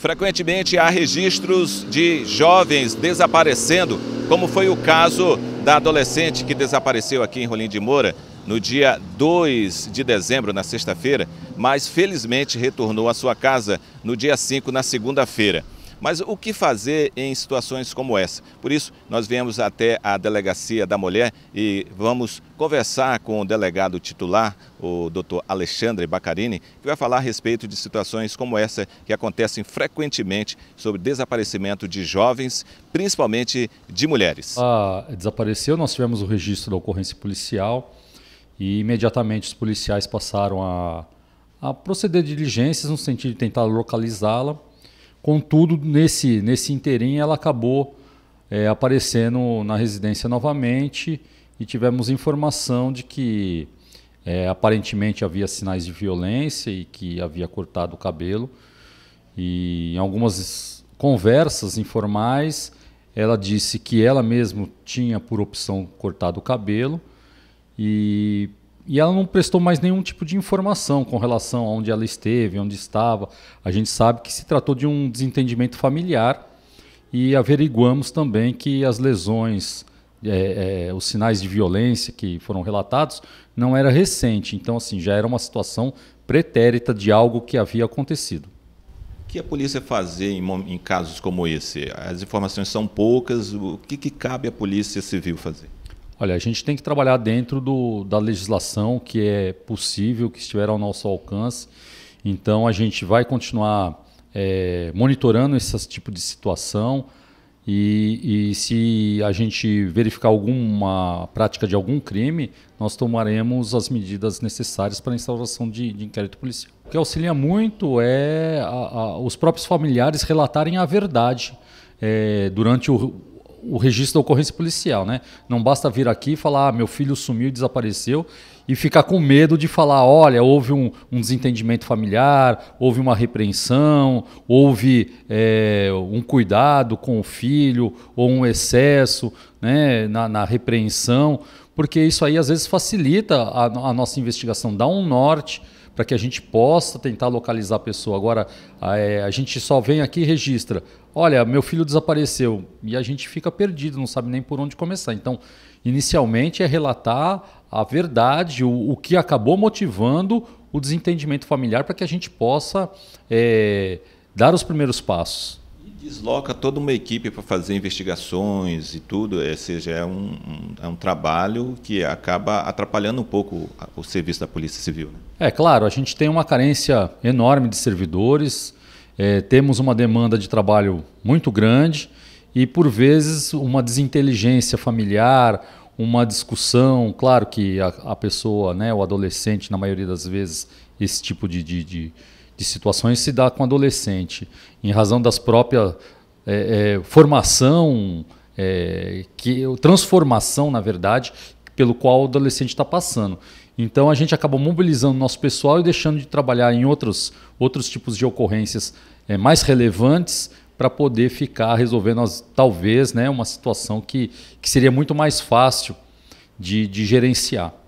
Frequentemente há registros de jovens desaparecendo, como foi o caso da adolescente que desapareceu aqui em Rolim de Moura no dia 2 de dezembro, na sexta-feira, mas felizmente retornou à sua casa no dia 5, na segunda-feira. Mas o que fazer em situações como essa? Por isso, nós viemos até a Delegacia da Mulher e vamos conversar com o delegado titular, o doutor Alexandre Bacarini, que vai falar a respeito de situações como essa que acontecem frequentemente sobre desaparecimento de jovens, principalmente de mulheres. Ah, desapareceu, nós tivemos o registro da ocorrência policial e imediatamente os policiais passaram a, a proceder diligências no sentido de tentar localizá-la Contudo, nesse, nesse interim, ela acabou é, aparecendo na residência novamente e tivemos informação de que é, aparentemente havia sinais de violência e que havia cortado o cabelo. E em algumas conversas informais, ela disse que ela mesma tinha, por opção, cortado o cabelo. E e ela não prestou mais nenhum tipo de informação com relação a onde ela esteve, onde estava. A gente sabe que se tratou de um desentendimento familiar e averiguamos também que as lesões, é, é, os sinais de violência que foram relatados não era recente. Então, assim, já era uma situação pretérita de algo que havia acontecido. O que a polícia fazer em, em casos como esse? As informações são poucas. O que, que cabe à polícia civil fazer? Olha, a gente tem que trabalhar dentro do, da legislação que é possível, que estiver ao nosso alcance. Então, a gente vai continuar é, monitorando esse tipo de situação e, e, se a gente verificar alguma prática de algum crime, nós tomaremos as medidas necessárias para a instauração de, de inquérito policial. O que auxilia muito é a, a, os próprios familiares relatarem a verdade é, durante o, o registro da ocorrência policial, né? Não basta vir aqui e falar, ah, meu filho sumiu e desapareceu, e ficar com medo de falar, olha, houve um, um desentendimento familiar, houve uma repreensão, houve é, um cuidado com o filho, ou um excesso né, na, na repreensão porque isso aí às vezes facilita a, a nossa investigação, dá um norte para que a gente possa tentar localizar a pessoa. Agora, a, eh, a gente só vem aqui e registra. Olha, meu filho desapareceu e a gente fica perdido, não sabe nem por onde começar. Então, inicialmente é relatar a verdade, o, o que acabou motivando o desentendimento familiar para que a gente possa é, dar os primeiros passos desloca toda uma equipe para fazer investigações e tudo, é, seja, é um, um, é um trabalho que acaba atrapalhando um pouco o serviço da Polícia Civil. Né? É claro, a gente tem uma carência enorme de servidores, é, temos uma demanda de trabalho muito grande e, por vezes, uma desinteligência familiar, uma discussão. Claro que a, a pessoa, né, o adolescente, na maioria das vezes, esse tipo de, de, de de situações se dá com adolescente, em razão das próprias é, é, formação, é, que transformação, na verdade, pelo qual o adolescente está passando. Então a gente acaba mobilizando o nosso pessoal e deixando de trabalhar em outros, outros tipos de ocorrências é, mais relevantes para poder ficar resolvendo, as, talvez, né, uma situação que, que seria muito mais fácil de, de gerenciar.